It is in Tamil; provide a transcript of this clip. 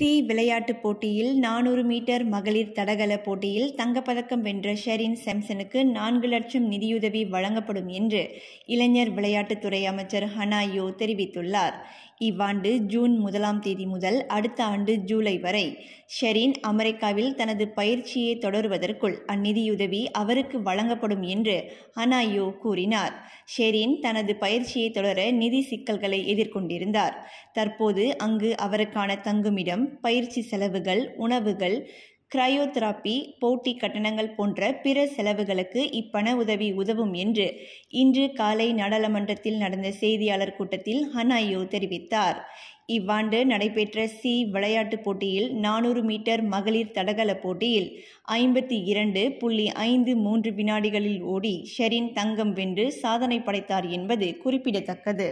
தி விளையாட்டுப் போட்டியில் நானூறு மீட்டர் மகளிர் தடகள போட்டியில் தங்கப்பதக்கம் வென்ற ஷெரின் சாம்சனுக்கு நான்கு லட்சம் நிதியுதவி வழங்கப்படும் என்று இளைஞர் விளையாட்டுத்துறை அமைச்சர் ஹனாயோ தெரிவித்துள்ளார் இவ்வாண்டு ஜூன் முதலாம் தேதி முதல் அடுத்த ஆண்டு ஜூலை வரை ஷெரின் அமெரிக்காவில் தனது பயிற்சியை தொடருவதற்குள் அந்நிதியுதவி அவருக்கு வழங்கப்படும் என்று ஹனாயோ கூறினார் ஷெரின் தனது பயிற்சியை தொடர நிதி சிக்கல்களை எதிர்கொண்டிருந்தார் தற்போது அங்கு அவருக்கான தங்குமிடம் கட்டணம் பயிற்சி செலவுகள் உணவுகள் கிரையோதெராப்பி போட்டி கட்டணங்கள் போன்ற பிற செலவுகளுக்கு இப்பண உதவி உதவும் என்று இன்று காலை நாடாளுமன்றத்தில் நடந்த செய்தியாளர் கூட்டத்தில் ஹனாயோ தெரிவித்தார் இவ்வாண்டு நடைபெற்ற சி விளையாட்டுப் போட்டியில் நானூறு மீட்டர் மகளிர் தடகள போட்டியில் ஐம்பத்தி இரண்டு புள்ளி ஐந்து மூன்று வினாடிகளில் ஓடி ஷெரின் தங்கம் வென்று சாதனை படைத்தார் என்பது குறிப்பிடத்தக்கது